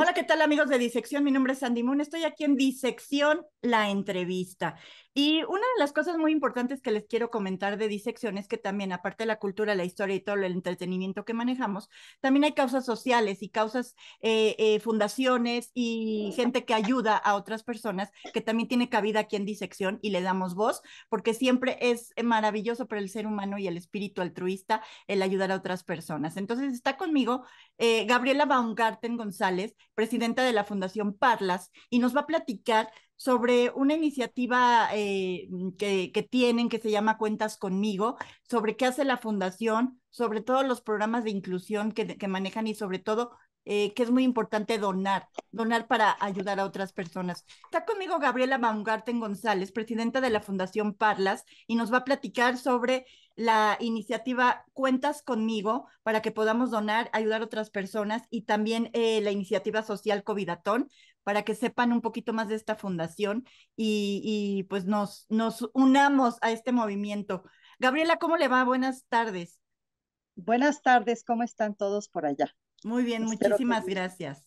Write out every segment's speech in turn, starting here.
Hola, ¿qué tal amigos de Disección? Mi nombre es Sandy Moon, estoy aquí en Disección, la entrevista. Y una de las cosas muy importantes que les quiero comentar de Disección es que también, aparte de la cultura, la historia y todo el entretenimiento que manejamos, también hay causas sociales y causas, eh, eh, fundaciones y gente que ayuda a otras personas que también tiene cabida aquí en Disección y le damos voz, porque siempre es maravilloso para el ser humano y el espíritu altruista el ayudar a otras personas. Entonces está conmigo eh, Gabriela Baumgarten González, presidenta de la Fundación Parlas, y nos va a platicar sobre una iniciativa eh, que, tienen que se llama Cuentas conmigo, sobre qué hace la fundación, sobre todos los programas de inclusión que manejan y sobre todo eh, que es muy importante donar, donar para ayudar a otras personas. Está conmigo Gabriela Baumgarten González, presidenta de la Fundación Parlas, y nos va a platicar sobre la iniciativa Cuentas conmigo para que podamos donar, ayudar a otras personas y también eh, la iniciativa social Covidatón para que sepan un poquito más de esta fundación y, y pues nos, nos unamos a este movimiento. Gabriela, ¿cómo le va? Buenas tardes. Buenas tardes, ¿cómo están todos por allá? Muy bien, muchísimas gracias.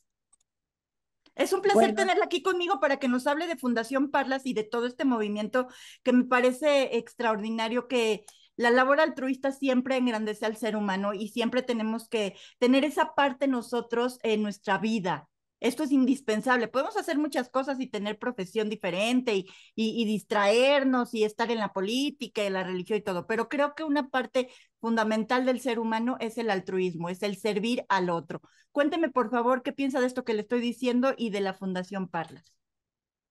Es un placer tenerla aquí conmigo para que nos hable de Fundación Parlas y de todo este movimiento que me parece extraordinario que la labor altruista siempre engrandece al ser humano y siempre tenemos que tener esa parte nosotros en nuestra vida, esto es indispensable. Podemos hacer muchas cosas y tener profesión diferente y, distraernos y estar en la política y la religión y todo, pero creo que una parte fundamental del ser humano es el altruismo, es el servir al otro. Cuénteme, por favor, qué piensa de esto que le estoy diciendo y de la Fundación Parlas.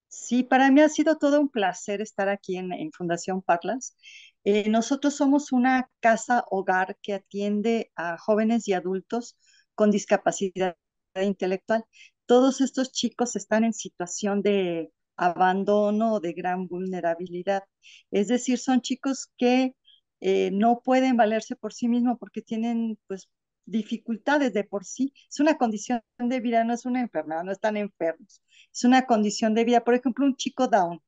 Sí, para mí ha sido todo un placer estar aquí en, Fundación Parlas. Eh, nosotros somos una casa hogar que atiende a jóvenes y adultos con discapacidad intelectual todos estos chicos están en situación de abandono o de gran vulnerabilidad. Es decir, son chicos que eh, no pueden valerse por sí mismos porque tienen pues dificultades de por sí. Es una condición de vida, no es una enfermedad, no están enfermos. Es una condición de vida. Por ejemplo, un chico down.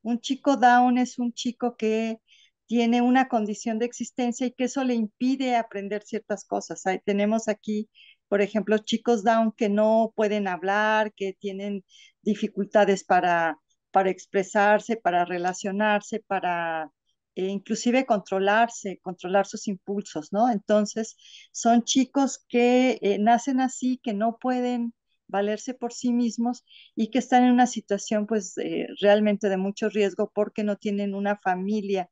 Un chico down es un chico que tiene una condición de existencia y que eso le impide aprender ciertas cosas. Ahí tenemos aquí por ejemplo, chicos down que no pueden hablar, que tienen dificultades para, para expresarse, para relacionarse, para eh, inclusive controlarse, controlar sus impulsos, ¿no? Entonces, son chicos que eh, nacen así, que no pueden valerse por sí mismos y que están en una situación pues eh, realmente de mucho riesgo porque no tienen una familia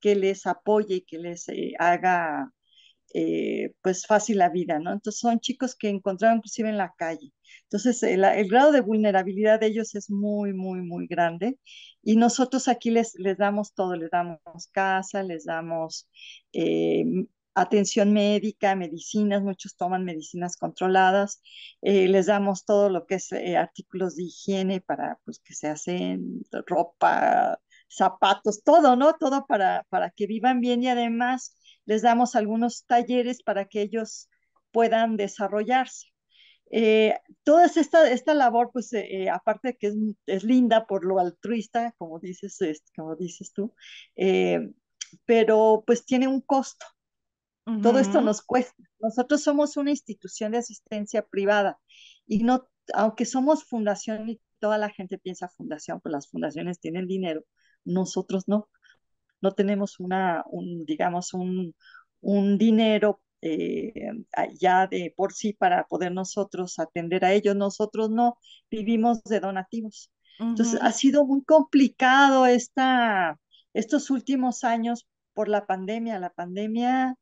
que les apoye y que les haga eh, pues fácil la vida, ¿no? Entonces son chicos que encontraron inclusive en la calle. Entonces el, grado de vulnerabilidad de ellos es muy, muy, muy grande y nosotros aquí les, les damos todo, les damos casa, les damos eh, atención médica, medicinas, muchos toman medicinas controladas, eh, les damos todo lo que es artículos de higiene para pues, que se hacen ropa, zapatos, todo, ¿no? Todo para, para que vivan bien y además les damos algunos talleres para que ellos puedan desarrollarse. Eh, toda esta, esta labor, pues eh, aparte de que es, linda por lo altruista, como dices, como dices tú, eh, pero pues tiene un costo. Todo esto nos cuesta. Nosotros somos una institución de asistencia privada y no, aunque somos fundación y toda la gente piensa fundación, pues las fundaciones tienen dinero, nosotros no no tenemos una, un, digamos, un, dinero eh, ya de por sí para poder nosotros atender a ellos, nosotros no vivimos de donativos. Entonces ha sido muy complicado esta, estos últimos años por la pandemia. La pandemia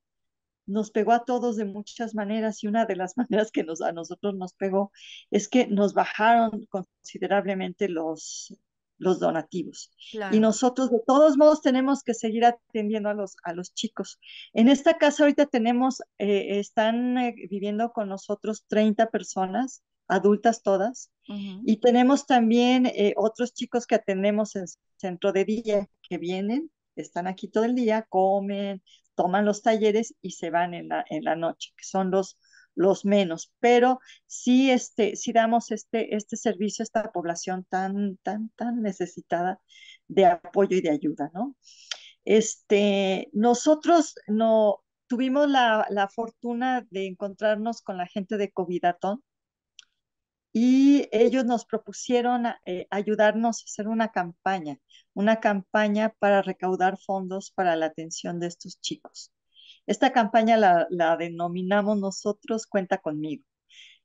nos pegó a todos de muchas maneras y una de las maneras que nos, a nosotros nos pegó es que nos bajaron considerablemente los, los donativos. Y nosotros de todos modos tenemos que seguir atendiendo a los, a los chicos. En esta casa ahorita tenemos, eh, están eh, viviendo con nosotros 30 personas, adultas todas, y tenemos también eh, otros chicos que atendemos en centro de día, que vienen, están aquí todo el día, comen, toman los talleres y se van en en la noche, que son los los menos, pero sí, este, sí damos este, este servicio a esta población tan, tan, tan necesitada de apoyo y de ayuda, ¿no? Este, nosotros no tuvimos la, la fortuna de encontrarnos con la gente de Covidatón y ellos nos propusieron eh, ayudarnos a hacer una campaña, una campaña para recaudar fondos para la atención de estos chicos. Esta campaña la, denominamos nosotros Cuenta conmigo.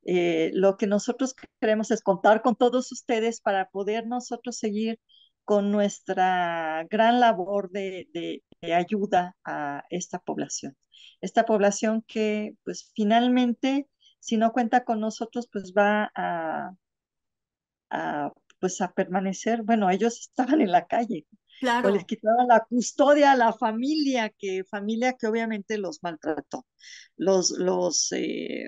Eh, lo que nosotros queremos es contar con todos ustedes para poder nosotros seguir con nuestra gran labor de, ayuda a esta población. Esta población que pues finalmente si no cuenta con nosotros pues va a, a pues, permanecer, bueno, ellos estaban en la calle, Claro. O les quitaba la custodia a la familia, que familia que obviamente los maltrató. Los, los eh,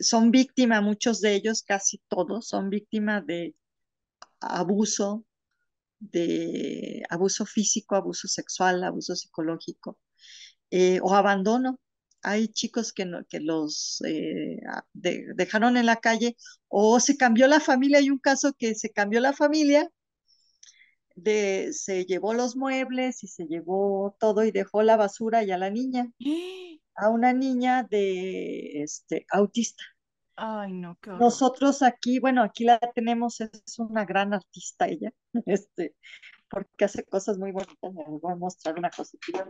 son víctimas, muchos de ellos, casi todos, son víctimas de abuso, de abuso físico, abuso sexual, abuso psicológico eh, o abandono. Hay chicos que, no, que los eh, dejaron en la calle o se cambió la familia. Hay un caso que se cambió la familia de, se llevó los muebles y se llevó todo y dejó la basura y a la niña, a una niña de este, autista. Ay, no, Nosotros aquí, bueno, aquí la tenemos, es una gran artista ella, este, porque hace cosas muy bonitas. me voy a mostrar una cosita,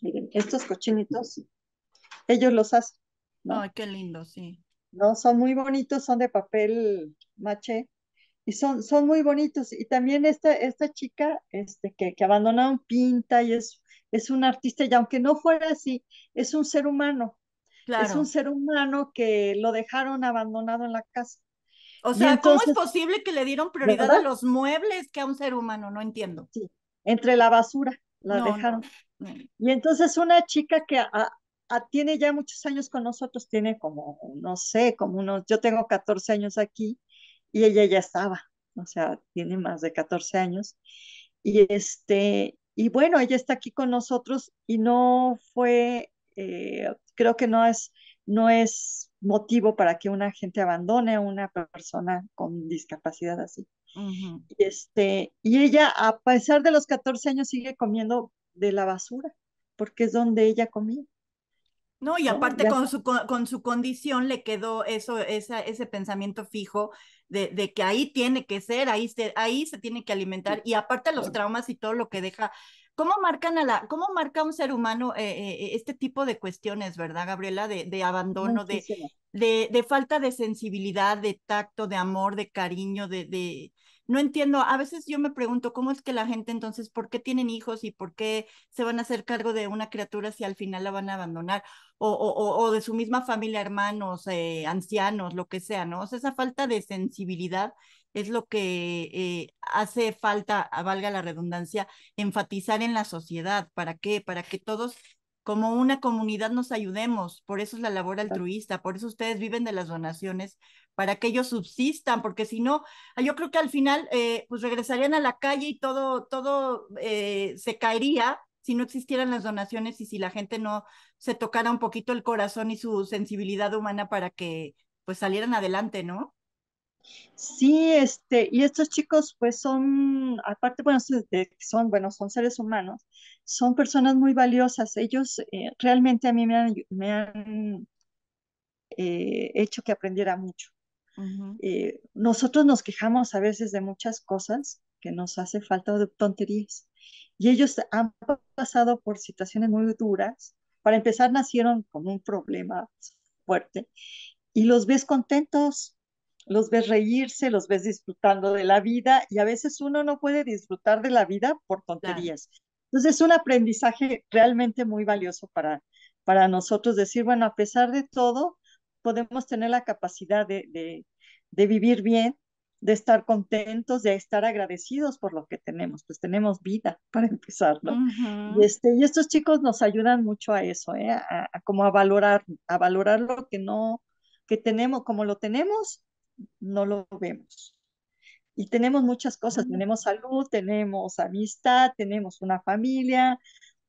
Miren, estos cochinitos, ellos los hacen. Ay, qué lindo, sí. ¿no? Son muy bonitos, son de papel maché y son, son muy bonitos. Y también esta, esta chica este, que, que abandonaron pinta y es, es un artista y aunque no fuera así, es un ser humano. Es un ser humano que lo dejaron abandonado en la casa. O sea, ¿cómo es posible que le dieron prioridad a los muebles que a un ser humano? No entiendo. Sí, entre la basura la dejaron. Y entonces una chica que Ah, tiene ya muchos años con nosotros, tiene como, no sé, como unos, yo tengo 14 años aquí y ella ya estaba, o sea, tiene más de 14 años. Y este, y bueno, ella está aquí con nosotros y no fue, eh, creo que no es, no es motivo para que una gente abandone a una persona con discapacidad así. este, y ella, a pesar de los 14 años, sigue comiendo de la basura, porque es donde ella comía. No, y aparte con, su, con, su condición le quedó eso, esa, ese pensamiento fijo de, que ahí tiene que ser, ahí se, ahí se tiene que alimentar, y aparte los traumas y todo lo que deja. ¿Cómo marcan a la, cómo marca un ser humano eh, eh, este tipo de cuestiones, verdad, Gabriela? De, de abandono, de, de, de, falta de sensibilidad, de tacto, de amor, de cariño, de, no entiendo, a veces yo me pregunto cómo es que la gente entonces, ¿por qué tienen hijos y por qué se van a hacer cargo de una criatura si al final la van a abandonar? O, o, de su misma familia, hermanos, eh, ancianos, lo que sea, ¿no? O sea, esa falta de sensibilidad es lo que eh, hace falta, valga la redundancia, enfatizar en la sociedad. ¿Para qué? Para que todos como una comunidad nos ayudemos, por eso es la labor altruista, por eso ustedes viven de las donaciones, para que ellos subsistan, porque si no, ah, yo creo que al final eh, pues regresarían a la calle y todo, todo eh, se caería si no existieran las donaciones y si la gente no se tocara un poquito el corazón y su sensibilidad humana para que pues salieran adelante, ¿no? Sí, este, y estos chicos pues son, aparte, bueno, son, bueno, son seres humanos, son personas muy valiosas. Ellos eh, realmente a mí me han, eh, hecho que aprendiera mucho. Eh, nosotros nos quejamos a veces de muchas cosas que nos hace falta de tonterías. Y ellos han pasado por situaciones muy duras. Para empezar, nacieron con un problema fuerte y los ves contentos los ves reírse, los ves disfrutando de la vida y a veces uno no puede disfrutar de la vida por tonterías. Entonces es un aprendizaje realmente muy valioso para, para nosotros decir, bueno, a pesar de todo, podemos tener la capacidad de, de, vivir bien, de estar contentos, de estar agradecidos por lo que tenemos, pues tenemos vida para empezar, ¿no? y, este, y estos chicos nos ayudan mucho a eso, ¿eh? a, a, como a valorar, a valorar lo que no, que tenemos, como lo tenemos no lo vemos. Y tenemos muchas cosas, tenemos salud, tenemos amistad, tenemos una familia,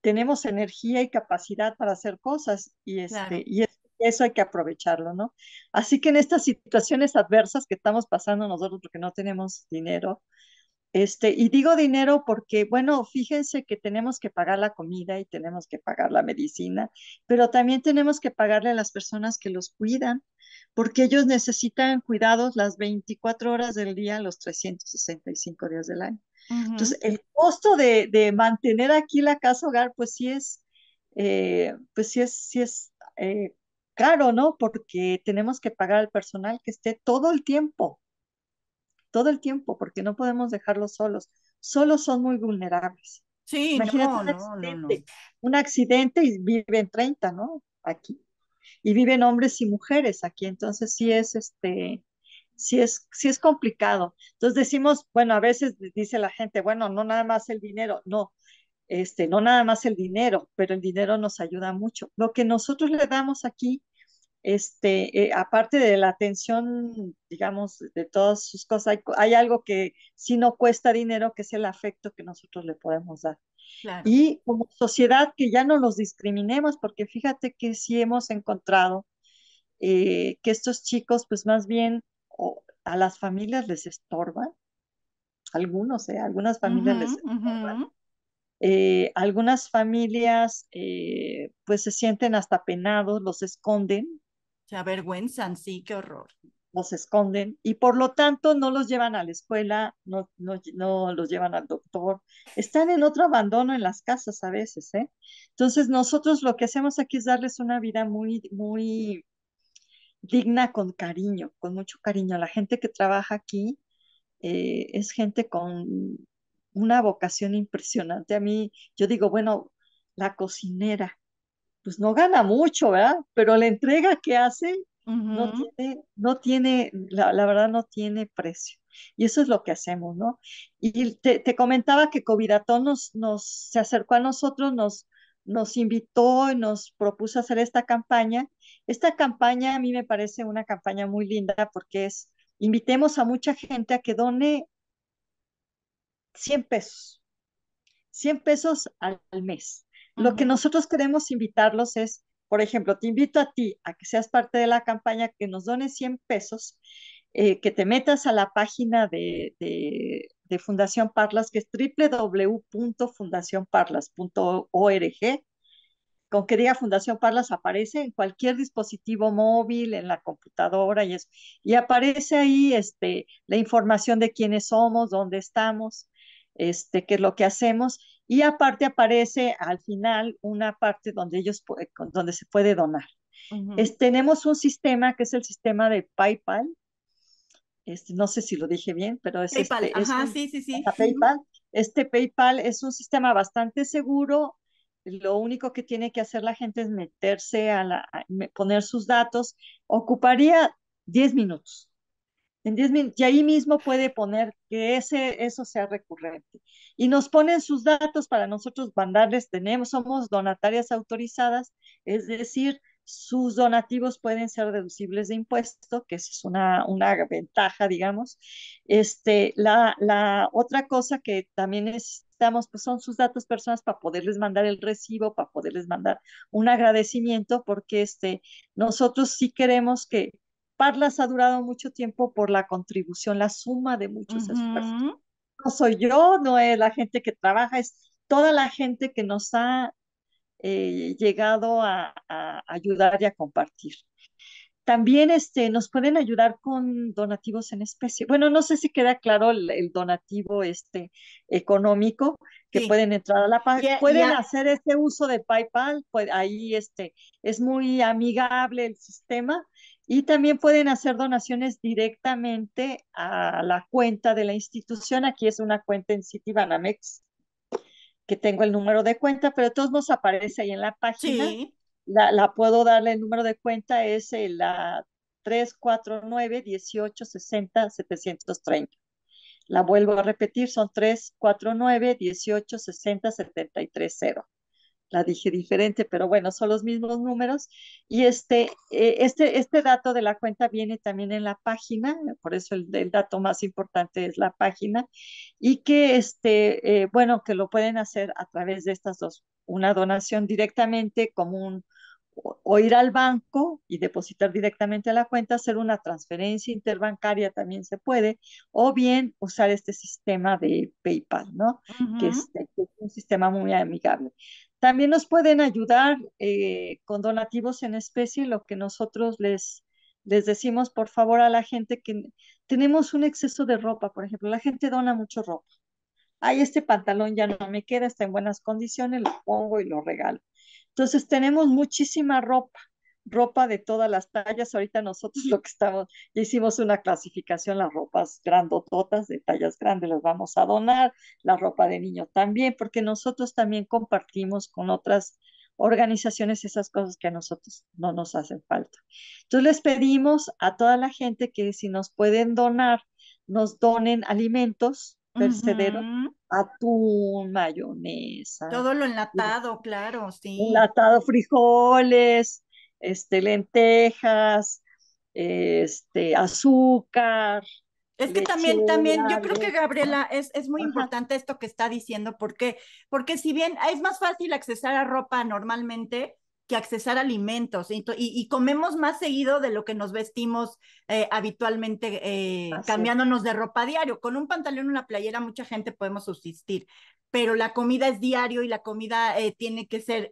tenemos energía y capacidad para hacer cosas y, este, y eso hay que aprovecharlo, ¿no? Así que en estas situaciones adversas que estamos pasando nosotros porque no tenemos dinero, este, y digo dinero porque, bueno, fíjense que tenemos que pagar la comida y tenemos que pagar la medicina, pero también tenemos que pagarle a las personas que los cuidan, porque ellos necesitan cuidados las 24 horas del día, los 365 días del año. Entonces, el costo de, de, mantener aquí la casa hogar, pues sí es, eh, pues sí es, sí es eh, caro, ¿no? Porque tenemos que pagar al personal que esté todo el tiempo, todo el tiempo, porque no podemos dejarlos solos. Solos son muy vulnerables. Sí, Imagínate un, accidente, un accidente y viven 30, ¿no? Aquí y viven hombres y mujeres aquí, entonces sí es este, sí es, sí es complicado. Entonces decimos, bueno, a veces dice la gente, bueno, no nada más el dinero, no, este, no nada más el dinero, pero el dinero nos ayuda mucho. Lo que nosotros le damos aquí, este, eh, aparte de la atención, digamos, de todas sus cosas, hay, algo que si no cuesta dinero, que es el afecto que nosotros le podemos dar. Y como sociedad que ya no los discriminemos, porque fíjate que sí hemos encontrado eh, que estos chicos, pues más bien a las familias les estorban, algunos, eh, algunas familias les estorban. Eh, algunas familias eh, pues se sienten hasta penados, los esconden. Se avergüenzan, sí, qué horror los esconden y por lo tanto no los llevan a la escuela, no, no, los llevan al doctor, están en otro abandono en las casas a veces, ¿eh? Entonces nosotros lo que hacemos aquí es darles una vida muy, muy digna con cariño, con mucho cariño. La gente que trabaja aquí eh, es gente con una vocación impresionante. A mí, yo digo, bueno, la cocinera, pues no gana mucho, ¿verdad? Pero la entrega que hace no tiene, la, verdad no tiene precio. Y eso es lo que hacemos, ¿no? Y te, comentaba que Covidatón nos, nos, se acercó a nosotros, nos, nos invitó y nos propuso hacer esta campaña. Esta campaña a mí me parece una campaña muy linda porque es, invitemos a mucha gente a que done 100 pesos, 100 pesos al, mes. Lo que nosotros queremos invitarlos es por ejemplo, te invito a ti a que seas parte de la campaña, que nos dones 100 pesos, eh, que te metas a la página de, Fundación Parlas, que es www.fundacionparlas.org. Con que diga Fundación Parlas aparece en cualquier dispositivo móvil, en la computadora y eso. Y aparece ahí este, la información de quiénes somos, dónde estamos, este, qué es lo que hacemos y aparte aparece al final una parte donde ellos donde se puede donar. tenemos un sistema que es el sistema de PayPal. Este, no sé si lo dije bien, pero es PayPal. Este, sí, sí, PayPal. Este PayPal es un sistema bastante seguro. Lo único que tiene que hacer la gente es meterse a, poner sus datos. Ocuparía 10 minutos. En y ahí mismo puede poner que ese, eso sea recurrente. Y nos ponen sus datos para nosotros mandarles, tenemos, somos donatarias autorizadas, es decir, sus donativos pueden ser deducibles de impuesto, que es una, una ventaja, digamos. Este, la, la otra cosa que también necesitamos pues son sus datos personales para poderles mandar el recibo, para poderles mandar un agradecimiento, porque este, nosotros sí queremos que Parlas ha durado mucho tiempo por la contribución, la suma de muchos esfuerzos. No soy yo, no es la gente que trabaja, es toda la gente que nos ha eh, llegado a, ayudar y a compartir. También este, nos pueden ayudar con donativos en especie. Bueno, no sé si queda claro el, donativo este, económico que pueden entrar a la página. pueden hacer este uso de PayPal, pues ahí este, es muy amigable el sistema y también pueden hacer donaciones directamente a la cuenta de la institución. Aquí es una cuenta en Citibanamex, que tengo el número de cuenta, pero todos nos aparece ahí en la página. La, puedo darle el número de cuenta, es la 349 1860 730. La vuelvo a repetir, son 349 1860 730 la dije diferente, pero bueno, son los mismos números. Y este, eh, este, este dato de la cuenta viene también en la página, por eso el, dato más importante es la página, y que, este, eh, bueno, que lo pueden hacer a través de estas dos, una donación directamente como un o ir al banco y depositar directamente a la cuenta, hacer una transferencia interbancaria también se puede, o bien usar este sistema de PayPal, ¿no? que, este, es, un sistema muy amigable. También nos pueden ayudar eh, con donativos en especie, lo que nosotros les, les decimos, por favor, a la gente que tenemos un exceso de ropa, por ejemplo, la gente dona mucho ropa. Ay, este pantalón ya no me queda, está en buenas condiciones, lo pongo y lo regalo. Entonces tenemos muchísima ropa ropa de todas las tallas. Ahorita nosotros lo que estamos, ya hicimos una clasificación, las ropas grandototas, de tallas grandes, las vamos a donar, la ropa de niño también, porque nosotros también compartimos con otras organizaciones esas cosas que a nosotros no nos hacen falta. Entonces les pedimos a toda la gente que si nos pueden donar, nos donen alimentos percedero, atún, mayonesa. Todo lo enlatado, claro, sí. Enlatado, frijoles, este, lentejas, este, azúcar. Es que también, también, yo creo que Gabriela, es, es muy importante esto que está diciendo, porque, porque si bien es más fácil accesar a ropa normalmente, que accesar alimentos y, comemos más seguido de lo que nos vestimos eh, habitualmente eh, cambiándonos de ropa diario. Con un pantalón, una playera, mucha gente podemos subsistir, pero la comida es diario y la comida eh, tiene que ser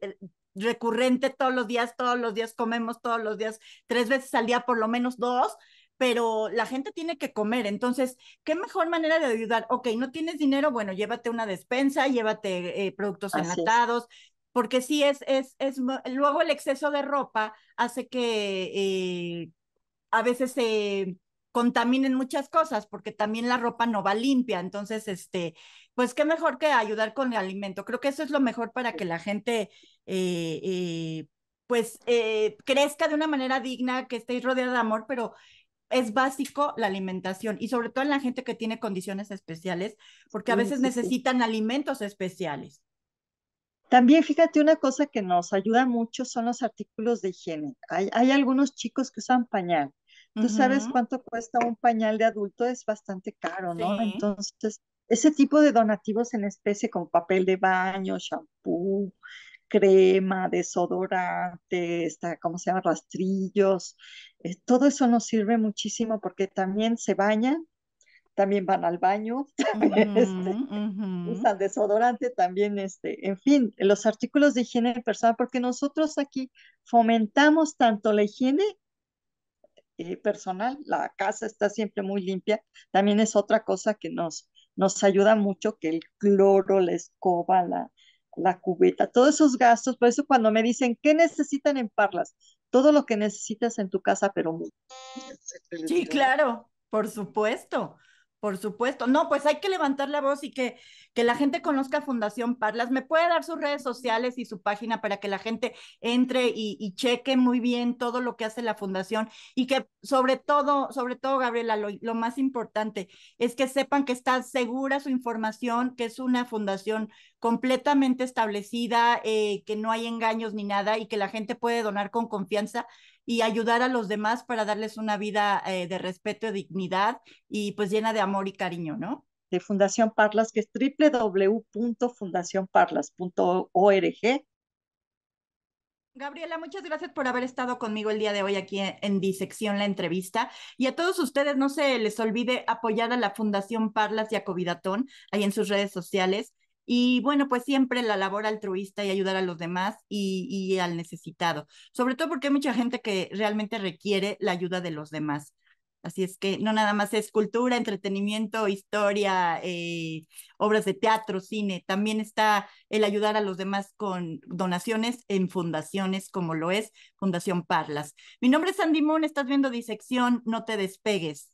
recurrente todos los días, todos los días comemos, todos los días, tres veces al día, por lo menos dos, pero la gente tiene que comer. Entonces, ¿qué mejor manera de ayudar? Ok, no tienes dinero, bueno, llévate una despensa, llévate eh, productos enlatados, porque sí es, es, es, luego el exceso de ropa hace que eh, a veces se... contaminen muchas cosas porque también la ropa no va limpia, entonces este pues qué mejor que ayudar con el alimento. Creo que eso es lo mejor para que la gente eh, eh, pues eh, crezca de una manera digna, que estéis rodeada de amor, pero es básico la alimentación y sobre todo en la gente que tiene condiciones especiales, porque a veces necesitan alimentos especiales. También fíjate una cosa que nos ayuda mucho son los artículos de higiene. Hay, algunos chicos que usan pañal. Tú sabes cuánto cuesta un pañal de adulto, es bastante caro, ¿no? Entonces, ese tipo de donativos en especie con papel de baño, shampoo, crema, desodorante, está, ¿cómo se llama? Rastrillos. Eh, todo eso nos sirve muchísimo porque también se bañan, también van al baño, este, usan desodorante, también, este, en fin, los artículos de higiene personal, porque nosotros aquí fomentamos tanto la higiene eh, personal, la casa está siempre muy limpia, también es otra cosa que nos nos ayuda mucho que el cloro, la escoba, la, cubeta, todos esos gastos. Por eso cuando me dicen, ¿qué necesitan en Parlas? Todo lo que necesitas en tu casa, pero Sí, claro, por supuesto. Por supuesto. No, pues hay que levantar la voz y que, que la gente conozca Fundación Parlas. ¿Me puede dar sus redes sociales y su página para que la gente entre y, cheque muy bien todo lo que hace la Fundación? Y que sobre todo, sobre todo, Gabriela, lo, más importante es que sepan que está segura su información, que es una fundación completamente establecida, eh, que no hay engaños ni nada y que la gente puede donar con confianza y ayudar a los demás para darles una vida eh, de respeto y dignidad y pues llena de amor y cariño, ¿no? De Fundación Parlas, que es www.fundacionparlas.org. Gabriela, muchas gracias por haber estado conmigo el día de hoy aquí en, Disección la entrevista. Y a todos ustedes, no se les olvide apoyar a la Fundación Parlas y a Covidatón ahí en sus redes sociales. Y bueno, pues siempre la labor altruista y ayudar a los demás y, al necesitado, sobre todo porque hay mucha gente que realmente requiere la ayuda de los demás. Así es que no nada más es cultura, entretenimiento, historia, eh, obras de teatro, cine. También está el ayudar a los demás con donaciones en fundaciones como lo es Fundación Parlas. Mi nombre es Sandy Moon, estás viendo Disección, no te despegues.